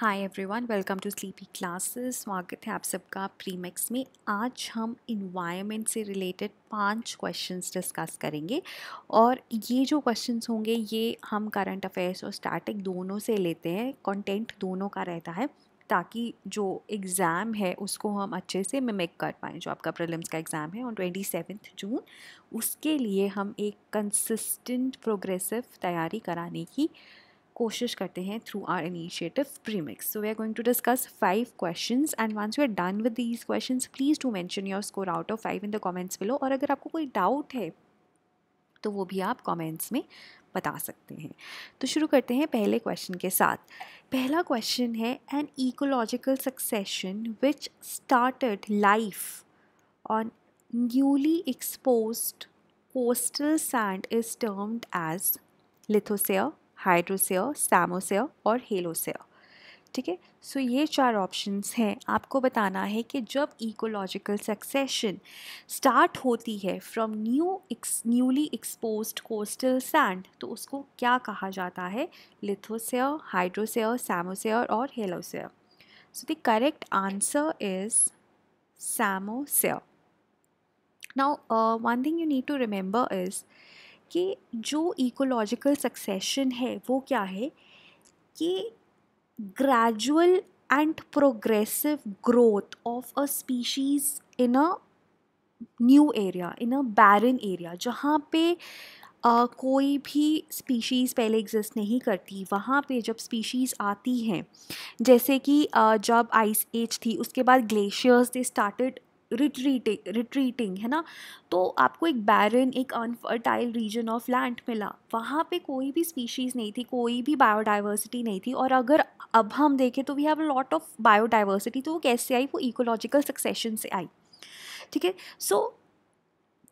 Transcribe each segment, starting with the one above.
Hi everyone welcome to Sleepy Classes स्वागत है आप सबका प्रीमैक्स में आज हम इन्वायरमेंट से रिलेटेड पांच क्वेश्चंस डिस्कस करेंगे और ये जो क्वेश्चंस होंगे ये हम करंट अफेयर्स और स्टैटिक दोनों से लेते हैं कंटेंट दोनों का रहता है ताकि जो एग्ज़ाम है उसको हम अच्छे से मिमिक कर पाएँ जो आपका प्रलिम्स का एग्ज़ाम है ऑन ट्वेंटी सेवेंथ जून उसके लिए हम एक कंसिस्टेंट प्रोग्रेसिव तैयारी कराने की कोशिश करते हैं through our initiative premix so we are going to discuss five question and once you are done with these question please to mention your score out of five in the comments below और अगर आपको कोई doubt है तो वो भी आप comments में बता सकते हैं तो शुरू करते हैं पहले क्वेश्चन के साथ पहला क्वेश्चन है an ecological succession which started life on newly exposed coastal sand is termed as lithosere hydrosere psammosere और हेलोसेयर ठीक है सो ये चार ऑप्शंस हैं आपको बताना है कि जब इकोलॉजिकल सक्सेशन स्टार्ट होती है from new newly expose coastal sand तो उसको क्या कहा जाता है लिथोसेयर हाइड्रोसेयर सैमोसेयर और halosere so the correct answer is psammosere now one thing you need to remember is कि जो इकोलॉजिकल सक्सेशन है वो क्या है कि gradual and progressive growth of a species in a new area in a barren area जहाँ पे आ, कोई भी स्पीशीज़ पहले एग्जिस्ट नहीं करती वहाँ पे जब स्पीशीज़ आती हैं जैसे कि जब आइस एज थी उसके बाद glaciers they started retreating retreating है ना तो आपको एक बैरन एक अनफर्टाइल रीजन ऑफ लैंड मिला वहाँ पे कोई भी स्पीशीज़ नहीं थी कोई भी बायोडाइवर्सिटी नहीं थी और अगर अब हम देखें तो we have lot of biodiversity तो वो कैसे आई वो इकोलॉजिकल सक्सेशन से आई ठीक है so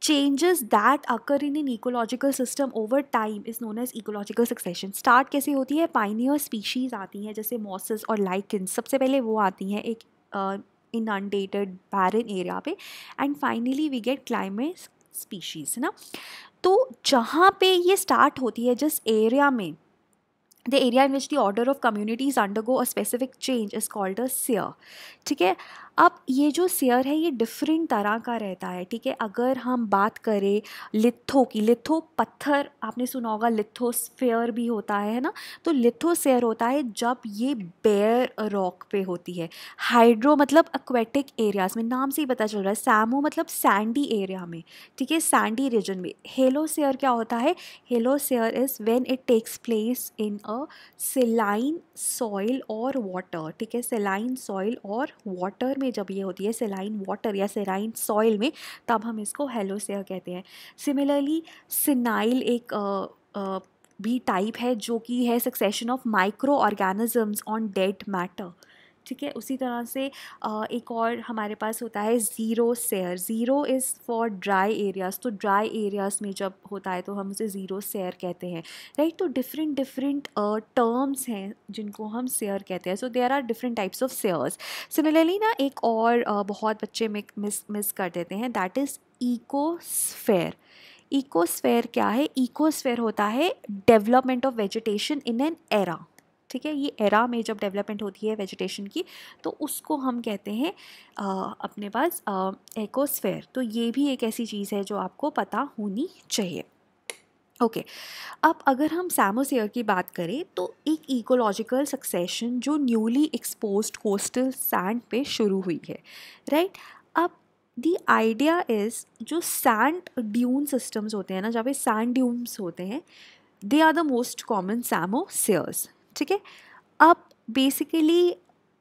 changes that occur in an ecological system over time is known as ecological succession start कैसे होती है पाइनियर स्पीशीज़ आती हैं जैसे mosses और लाइकिन सबसे पहले वो आती हैं एक इनडेटेड बैरन एरिया पे and finally we get climate species है ना तो जहाँ पे ये स्टार्ट होती है जिस एरिया में the area in which the order of communities undergo a specific change is called a sere ठीक है अब ये जो सेयर है ये डिफरेंट तरह का रहता है ठीक है अगर हम बात करें लिथो की लिथो पत्थर आपने सुना होगा लिथो स्फेयर भी होता है ना तो लिथो सेयर होता है जब ये बेयर रॉक पे होती है हाइड्रो मतलब एक्वेटिक एरियाज में नाम से ही पता चल रहा है सैमो मतलब सैंडी एरिया में ठीक है सैंडी रीजन में हेलो सेयर क्या होता है halosere is when it takes place in a saline soil और वाटर ठीक है सिलाइन सॉइल और वाटर में में जब ये होती है सेलाइन वाटर या सेलाइन सॉइल में तब हम इसको हेलोसिया कहते हैं सिमिलरली सिनाइल एक आ, आ, भी टाइप है जो कि है succession of micro organisms on dead matter ठीक है उसी तरह से एक और हमारे पास होता है xerosere xero is for dry areas तो ड्राई एरियाज़ में जब होता है तो हम उसे ज़ीरो सेयर कहते हैं राइट तो डिफरेंट डिफरेंट टर्म्स हैं जिनको हम सेयर कहते हैं so there are different types of seres similarly ना एक और uh, बहुत बच्चे मिस मिस कर देते हैं दैट इज़ ईको स्फेयर क्या है ईकोस्फेयर होता है development of vegetation in an area ठीक है ये एरा में जब डेवलपमेंट होती है वेजिटेशन की तो उसको हम कहते हैं अपने पास एकोस्फेयर तो ये भी एक ऐसी चीज़ है जो आपको पता होनी चाहिए ओके okay. अब अगर हम सैमोसेयर की बात करें तो एक इकोलॉजिकल सक्सेशन जो न्यूली एक्सपोज कोस्टल सैंड पे शुरू हुई है राइट right? अब दी आइडिया इज़ जो सैंड ड्यून सिस्टम्स होते हैं ना जहाँ पे सैंड ड्यूम्स होते हैं they are the most common psammoseres ठीक है अब basically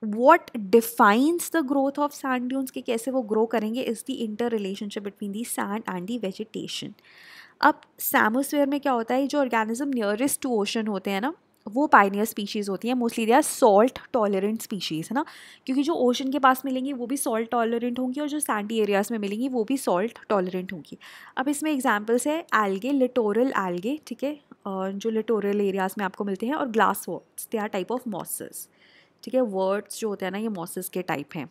what defines the growth of sand dunes के कैसे वो ग्रो करेंगे is the interrelationship between the sand and the vegetation अब सैमोस्फेयर में क्या होता है जो ऑर्गेनिज्म नियरेस्ट टू ओशन होते हैं ना वो पाइनियर स्पीशीज़ होती हैं mostly they are salt tolerant species है ना क्योंकि जो ओशन के पास मिलेंगी वो भी सॉल्ट टॉलरेंट होंगी और जो सैंडी एरियाज़ में मिलेंगी वो भी सॉल्ट टॉलरेंट होंगी अब इसमें एग्जाम्पल्स है एल्गे लिटोरल एल्गे ठीक है जो लिटोरियल एरियाज़ में आपको मिलते हैं और glass worts they are type of mosses ठीक है वर्ड्स जो होते हैं ना ये मॉसेस के टाइप हैं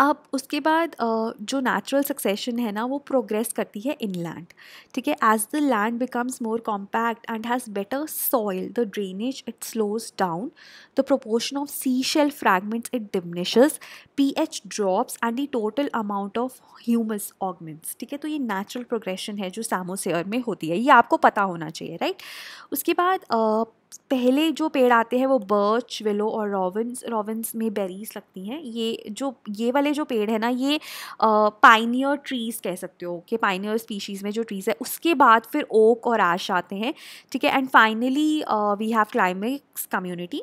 अब उसके बाद जो नेचुरल सक्सेशन है ना वो प्रोग्रेस करती है इनलैंड ठीक है as the land becomes more compact and has better soil the drainage it slows down the proportion of sea shell fragments it diminishes pH drops and the total amount of humus augments ठीक है तो ये natural progression है जो सामोसेयर में होती है ये आपको पता होना चाहिए राइट उसके बाद पहले जो पेड़ आते हैं वो बर्च विलो और रॉविन्स रॉविन्स में बेरीज लगती हैं ये जो ये वाले जो पेड़ है ना ये पाइनियर ट्रीज़ कह सकते हो कि पाइनियर स्पीशीज़ में जो ट्रीज़ है उसके बाद फिर ओक और आश आते हैं ठीक है and finally we have climax community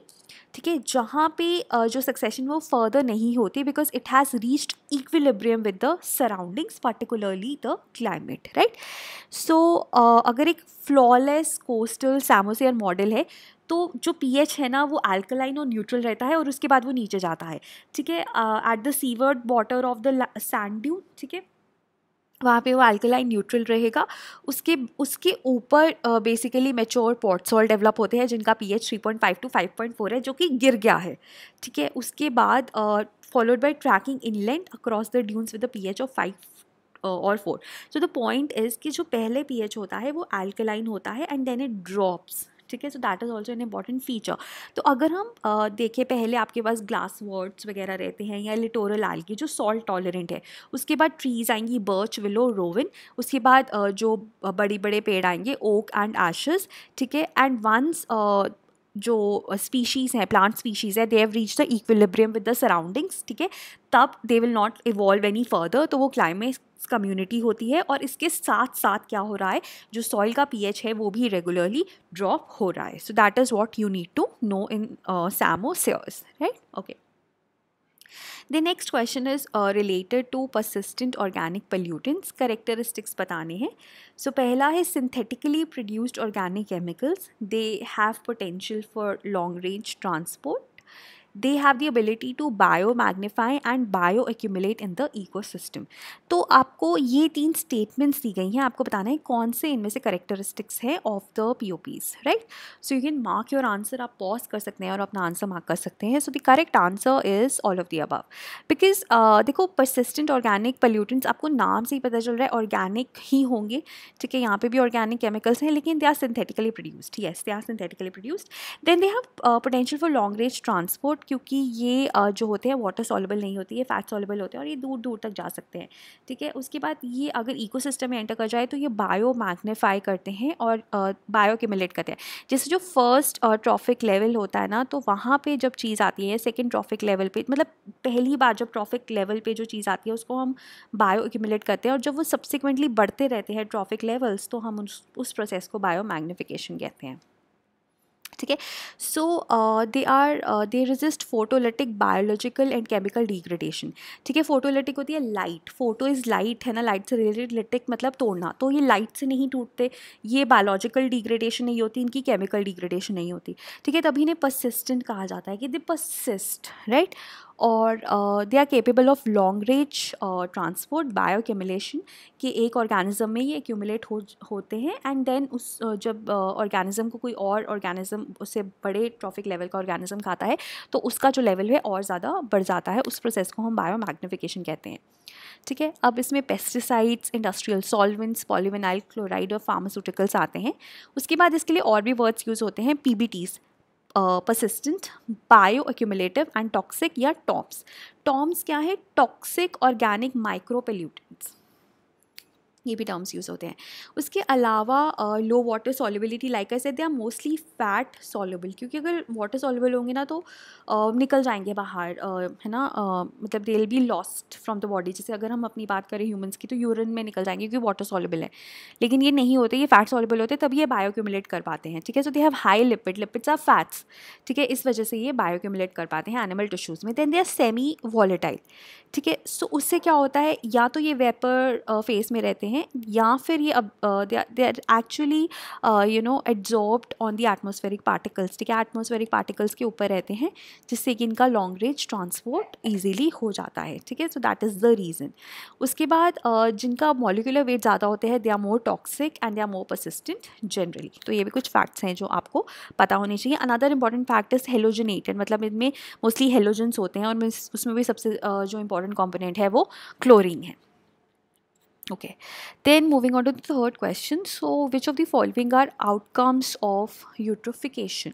ठीक है जहाँ पे uh, जो सक्सेशन वो फर्दर नहीं होती because it has reached equilibrium with the surroundings particularly the climate right so अगर एक फ्लॉलेस कोस्टल सामोसेयर मॉडल है तो जो पीएच है ना वो अल्कलाइन और न्यूट्रल रहता है और उसके बाद वो नीचे जाता है ठीक है at the seaward border of the sand dune ठीक है वहाँ पे वो अल्कलाइन न्यूट्रल रहेगा उसके उसके ऊपर बेसिकली मेच्योर पॉटसॉल डेवलप होते हैं जिनका पीएच 3.5 टू 5.4 है जो कि गिर गया है ठीक है उसके बाद followed by tracking inland across the dunes with the pH of 5 और four so the point is कि जो पहले एच होता है वो एल्कलाइन होता है एंड देन इट ड्रॉप्स ठीक है so that is also an important feature तो अगर हम देखें पहले आपके पास ग्लास वर्ड्स वगैरह रहते हैं या लिटोरल की जो सॉल्ट टॉलरेंट है उसके बाद ट्रीज आएंगी बर्च विलो रोविन उसके बाद uh, जो बड़े बड़े पेड़ आएंगे ओक एंड एशेस ठीक है एंड वंस जो स्पीशीज़ हैं प्लांट स्पीशीज़ है they have reach the equilibrium with the surroundings ठीक है तब they will not evolve any further तो वो क्लाइमेट कम्युनिटी होती है और इसके साथ साथ क्या हो रहा है जो सॉइल का पीएच है वो भी रेगुलरली ड्रॉप हो रहा है so that is what you need to know in सैमोसियर्स right okay the next question is related to persistent organic pollutants characteristics बताने हैं सो so, पहला है synthetically produced organic chemicals they have potential for long range transport they have the ability to bio magnify and bio accumulate in the ecosystem. तो आपको ये तीन statements दी गई हैं आपको बताना है कौन से इनमें से characteristics है of the POPs, right? So you can mark your answer, आप pause कर सकते हैं और अपना answer mark कर सकते हैं. So the correct answer is all of the above. Because uh, देखो persistent organic pollutants आपको नाम से ही पता चल रहा है organic ही होंगे ठीक है यहाँ पे भी organic chemicals हैं लेकिन they are synthetically produced. Yes, they are synthetically produced. Then they have uh, potential for long range transport not क्योंकि ये जो होते हैं वाटर सॉलेबल नहीं होती है फैट सॉलेबल होते हैं और ये दूर दूर तक जा सकते हैं ठीक है उसके बाद ये अगर इको में एंटर कर जाए तो ये बायो मैग्नीफाई करते हैं और बायो केमिलेट करते हैं जैसे जो फर्स्ट ट्रॉफिक लेवल होता है ना तो वहाँ पर जब चीज़ आती है सेकेंड ट्रॉफिक लेवल पर मतलब पहली बार जब ट्रॉफिक लेवल पर जो चीज़ आती है उसको हम बायो एक्यूमुलेट करते हैं और जब वो सब्सिक्वेंटली बढ़ते रहते हैं ट्रॉफिक लेवल्स तो हम उस उस प्रोसेस को बायो मैग्नीफिकेशन कहते हैं ठीक है so they are they resist photolytic biological and chemical degradation ठीक है फोटोलिटिक होती है लाइट फोटो इज़ लाइट है ना लाइट से रिलेटेड लिटिक मतलब तोड़ना तो ये लाइट से नहीं टूटते ये बायोलॉजिकल डिग्रेडेशन नहीं होती इनकी केमिकल डिग्रेडेशन नहीं होती ठीक है तभी इन्हें परसिस्टेंट कहा जाता है कि दे परसिस्ट राइट और they are capable of long range transport bio bioaccumulation कि एक ऑर्गेनिज्म में ये एक्यूमुलेट हो होते हैं एंड देन उस uh, जब ऑर्गेनिज्म uh, को कोई और ऑर्गेनिज्म उससे बड़े ट्रॉफिक लेवल का ऑर्गेनिज्म खाता है तो उसका जो लेवल है और ज़्यादा बढ़ जाता है उस प्रोसेस को हम बायो मैग्निफिकेशन कहते हैं ठीक है अब इसमें pesticides industrial solvents polyvinyl chloride और फार्मास्यूटिकल्स आते हैं उसके बाद इसके लिए और भी वर्ड्स यूज़ होते हैं P persistent bio accumulative and toxic या टॉम्स टॉम्स क्या है टॉक्सिक ऑर्गेनिक माइक्रोपेल्यूट ये भी टर्म्स यूज़ होते हैं उसके अलावा लो वाटर सॉलिबिलिटी लाइक ऐसे they are mostly fat soluble क्योंकि अगर वाटर सॉलिबल होंगे ना तो uh, निकल जाएंगे बाहर uh, है ना uh, मतलब they will be lost from the body जैसे अगर हम अपनी बात करें ह्यूमंस की तो यूरिन में निकल जाएंगे क्योंकि वाटर सॉलिबल है लेकिन ये नहीं होते ये फैट सॉलिबल होते तब ये बायोक्यूमुलेट कर पाते हैं ठीक है so they have high lipid lipids are fats ठीक है इस वजह से ये बायोक्यूमुलेट कर पाते हैं एनिमल टिश्यूज़ में then they are semi volatile ठीक है सो उससे क्या होता है या तो ये वेपर फेस में रहते हैं हैं या फिर ये अब they are actually you know adsorbed on the atmospheric particles ठीक है एटमोस्फेरिक पार्टिकल्स के ऊपर रहते हैं जिससे कि इनका लॉन्ग रेंज ट्रांसपोर्ट ईजिली हो जाता है ठीक है so that is the reason उसके बाद uh, जिनका मॉलिकुलर वेट ज़्यादा होते हैं they are more toxic and they are more persistent generally तो ये भी कुछ फैक्ट्स हैं जो आपको पता होने चाहिए another important fact is halogenated मतलब इनमें मोस्टली हेलोजन्स होते हैं और उसमें भी सबसे uh, जो इंपॉर्टेंट कॉम्पोनेंट है वो क्लोरिन है Okay, then moving on to the third question. So, which of the following are outcomes of eutrophication?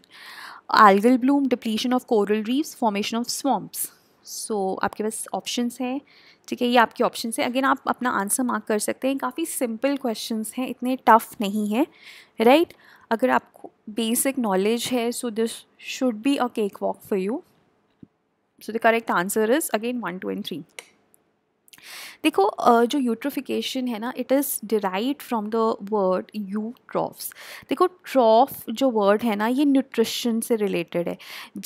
Algal bloom, depletion of coral reefs, formation of swamps. So so, आपके पास options हैं ठीक है ये आपके options हैं again आप अपना answer mark कर सकते हैं काफ़ी सिंपल क्वेश्चंस हैं इतने टफ नहीं हैं राइट right? अगर आपको बेसिक नॉलेज है so this should be a cake walk for you so the correct answer is again one two and three देखो जो यूट्रोफिकेशन है ना it is derive from the word eu trophs देखो troph जो word है ना ये न्यूट्रिशन से रिलेटेड है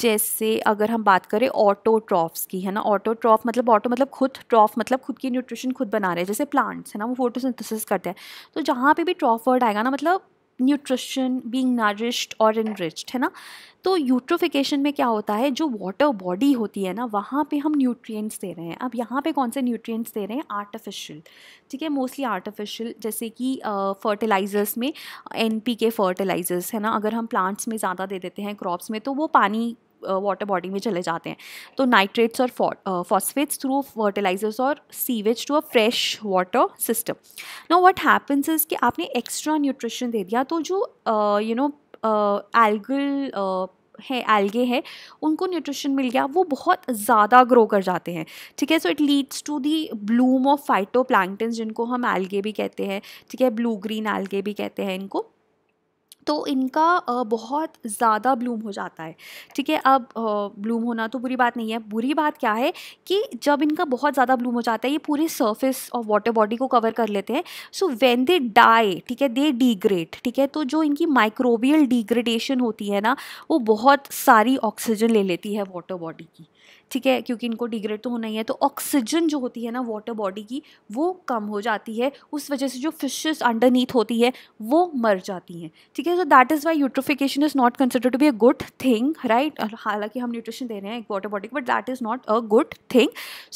जैसे अगर हम बात करें ऑटो ट्रॉफ्स की है ना ऑटो ट्रॉफ मतलब ऑटो मतलब खुद ट्रॉफ मतलब खुद की न्यूट्रिशन खुद बना रहे हैं जैसे प्लांट्स है ना वो फोटोसिंथेसिस करते हैं तो जहाँ पे भी ट्रॉफ वर्ड आएगा ना मतलब न्यूट्रिशन बींग नरिश्ड और इनरिच्ड है ना तो यूट्रोफिकेशन में क्या होता है जो वाटर बॉडी होती है ना वहाँ पे हम न्यूट्रिएंट्स दे रहे हैं अब यहाँ पे कौन से न्यूट्रिएंट्स दे रहे हैं आर्टिफिशियल ठीक है मोस्टली आर्टिफिशियल जैसे कि फर्टिलाइज़र्स uh, में एन पी के फर्टिलाइज़र्स है ना अगर हम प्लांट्स में ज़्यादा दे देते हैं क्रॉप्स में तो वो पानी वाटर बॉडी में चले जाते हैं तो नाइट्रेट्स और फॉस्फेट्स थ्रू फर्टिलाइजर्स और sewage to a fresh water system no what happens is कि आपने एक्स्ट्रा न्यूट्रिशन दे दिया तो जो यू नो एल्गल है एल्गे हैं उनको न्यूट्रिशन मिल गया वो बहुत ज़्यादा ग्रो कर जाते हैं ठीक है so it leads to the bloom of phyto जिनको हम एल्गे भी कहते हैं ठीक है ब्लू ग्रीन एल्गे भी कहते हैं इनको तो इनका बहुत ज़्यादा ब्लूम हो जाता है ठीक है अब ब्लूम होना तो बुरी बात नहीं है बुरी बात क्या है कि जब इनका बहुत ज़्यादा ब्लूम हो जाता है ये पूरे सरफेस और वाटर बॉडी को कवर कर लेते हैं सो व्हेन दे डाई ठीक है दे डिग्रेड ठीक है तो जो इनकी माइक्रोबियल डिग्रेडेशन होती है ना वो बहुत सारी ऑक्सीजन ले लेती है वाटर बॉडी की ठीक है क्योंकि इनको डिग्रेड तो होना ही है तो ऑक्सीजन जो होती है ना वाटर बॉडी की वो कम हो जाती है उस वजह से जो फिशेस अंडरनीथ होती है वो मर जाती हैं ठीक है so that is why eutrophication is not consider to be a good thing right हालांकि हम न्यूट्रिशन दे रहे हैं एक वाटर बॉडी को but that is not a good thing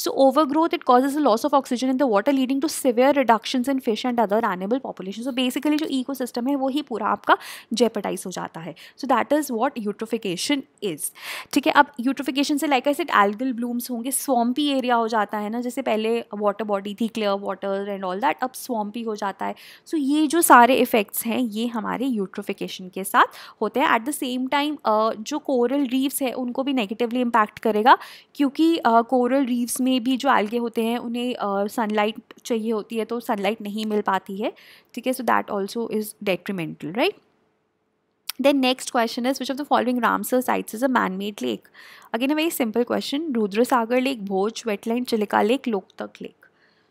so over growth it causes a loss of oxygen in the water leading to severe reduction in fish and other animal population so basically जो ecosystem है वो ही पूरा आपका jeopardise हो जाता है so that is what eutrophication is ठीक है अब यूट्रोफिकेशन से like I said algal blooms होंगे स्वम्पी एरिया हो जाता है ना जैसे पहले वाटर बॉडी थी clear water and all that अब स्वम्पी हो जाता है सो so, ये जो सारे इफ़ेक्ट्स हैं ये हमारे यूट्रोफिकेशन के साथ होते हैं एट द सेम टाइम जो कोरल रीव्स है उनको भी नेगेटिवली इम्पैक्ट करेगा क्योंकि कोरल uh, रीव्स में भी जो एल्गे होते हैं उन्हें सनलाइट uh, चाहिए होती है तो सनलाइट नहीं मिल पाती है ठीक है so that also is detrimental right Then next question is which of the following Ramsar sites is a man-made lake? Again a very simple question. rudra sagar Lake, Bhoj, Wetland, Chilika Lake, Loktak Lake.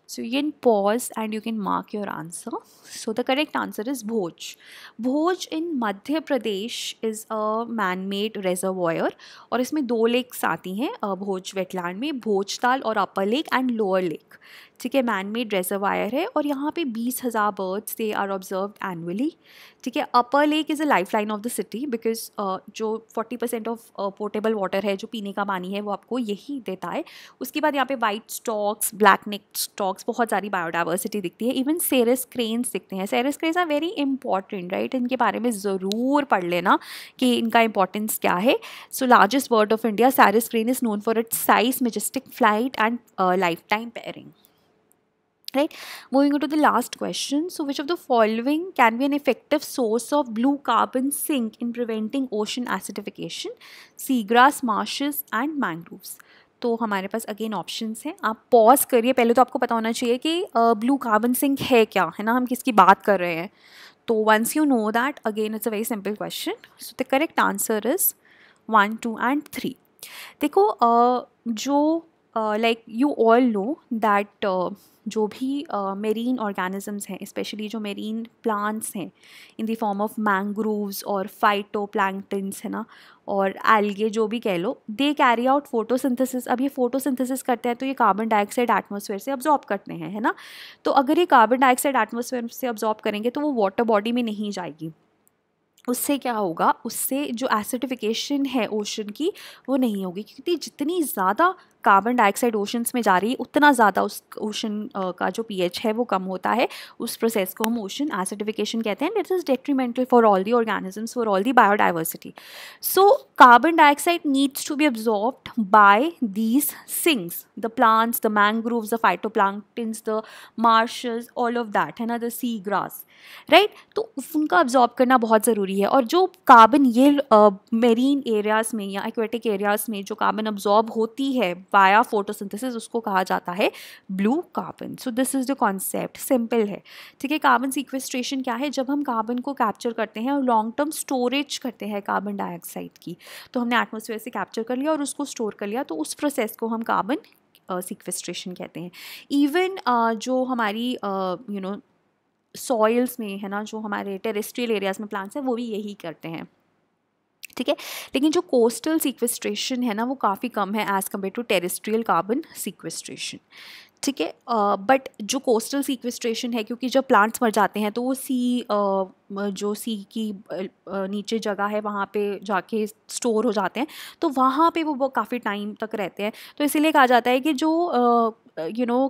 So you can pause and you can mark your answer. So the correct answer is Bhoj. Bhoj in Madhya Pradesh is a man-made reservoir और इसमें दो lakes आती हैं Bhoj wetland bhoj tal और upper lake and lower lake ठीक है man made reservoir है और यहाँ पे बीस हज़ार birds they are observe annually ठीक है upper lake is a life line of the city because जो forty percent of portable water है जो पीने का पानी है वो आपको यही देता है उसके बाद यहाँ पे white storks black neck storks बहुत सारी बायोडाइवर्सिटी दिखती है इवन सेरस क्रेन्स दिखते हैं sarus cranes are very important right इनके बारे में ज़रूर पढ़ लेना कि इनका इंपॉर्टेंस क्या है so largest bird of India sarus crane is known for its size majestic flight and life time pairing right moving on to the last question so which of the following can be an effective source of blue carbon sink in preventing ocean acidification seagrass marshes and mangroves तो हमारे पास again options हैं आप pause करिए पहले तो आपको पता होना चाहिए कि ब्लू कार्बन सिंक है क्या है ना हम किसकी बात कर रहे हैं तो once you know that again it's a very simple question so the correct answer is one two and three देखो uh, जो like you all know that जो भी मेरीन uh, ऑर्गेनिजम्स हैं स्पेशली जो मेरीन प्लांट्स हैं in the form of mangroves और phytoplanktons है ना और एल्गे जो भी कह लो दे कैरी आउट फोटोसिंथेसिस अब ये फोटोसिंथेसिस करते हैं तो ये कार्बन डाइऑक्साइड एटमोसफेयर से ऑब्जॉर्ब करते हैं है ना तो अगर ये कार्बन डाइऑक्साइड एटमोसफेयर से ऑब्जॉर्ब करेंगे तो वो वाटर बॉडी में नहीं जाएगी उससे क्या होगा उससे जो एसिडिफिकेशन है ओशन की वो नहीं होगी क्योंकि जितनी ज़्यादा कार्बन डाइऑक्साइड ओशंस में जा रही है उतना ज़्यादा उस ओशन का जो पीएच है वो कम होता है उस प्रोसेस को हम ओशन एसिडिफिकेशन कहते हैं it is detrimental for all the organisms for all the biodiversity so carbon dioxide needs to be absorb by these things the plants mangrove the phyto phytoplanktons the marshes all of that है ना the sea grass right तो उनका absorb करना बहुत ज़रूरी है और जो कार्बन ये मेरीन uh, एरियाज़ में या एक्वेटिक एरियाज़ में जो कार्बन ऑब्जॉर्ब होती है वाया फोटोसिंथेसिस उसको कहा जाता है blue carbon so this is the concept simple है ठीक है कार्बन सिक्वेस्ट्रेशन क्या है जब हम कार्बन को कैप्चर करते हैं और लॉन्ग टर्म स्टोरेज करते हैं कार्बन डाइऑक्साइड की तो हमने एटमोसफेयर से कैप्चर कर लिया और उसको स्टोर कर लिया तो उस प्रोसेस को हम कार्बन सिक्वेस्ट्रेशन uh, कहते हैं इवन uh, जो हमारी यू नो सॉइल्स में है ना जो हमारे टेरेस्ट्रियल एरियाज़ में प्लांट्स हैं वो भी यही करते हैं ठीक है लेकिन जो कोस्टल सिक्वेस्ट्रेशन है ना वो काफ़ी कम है as compare to terrestrial carbon sequestration ठीक है बट जो कोस्टल सिक्वेस्ट्रेशन है क्योंकि जब प्लांट्स मर जाते हैं तो वो सी uh, जो सी की uh, नीचे जगह है वहाँ पे जाके स्टोर हो जाते हैं तो वहाँ पे वो, वो काफ़ी टाइम तक रहते हैं तो इसीलिए कहा जाता है कि जो uh, you know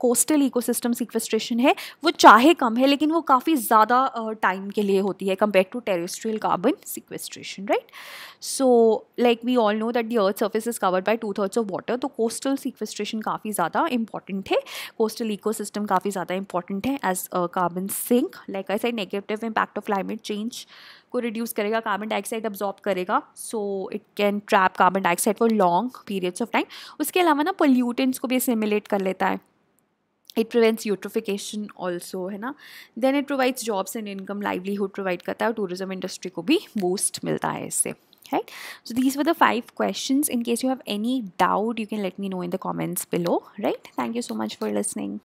coastal ecosystem sequestration है वो चाहे कम है लेकिन वो काफ़ी ज़्यादा टाइम uh, के लिए होती है compare to terrestrial carbon sequestration right so like we all know that the earth surface is covered by two thirds of water तो कोस्टल सिक्वेस्ट्रेशन काफ़ी ज़्यादा इंपॉर्टेंट है कोस्टल सिस्टम काफ़ी ज़्यादा इंपॉर्टेंट है as carbon sink like I said negative impact of climate change को reduce करेगा carbon dioxide absorb करेगा so it can trap carbon dioxide for long periods of time उसके अलावा ना पोल्यूटेंट्स को भी सिमुलेट कर लेता है इट प्रिवेंट्स यूट्रोफिकेशन ऑल्सो है ना then it provides jobs and income livelihood provide करता है और टूरिज्म इंडस्ट्री को भी बूस्ट मिलता है इससे right so these were the five question in case you have any doubt you can let me know in the comments below right thank you so much for listening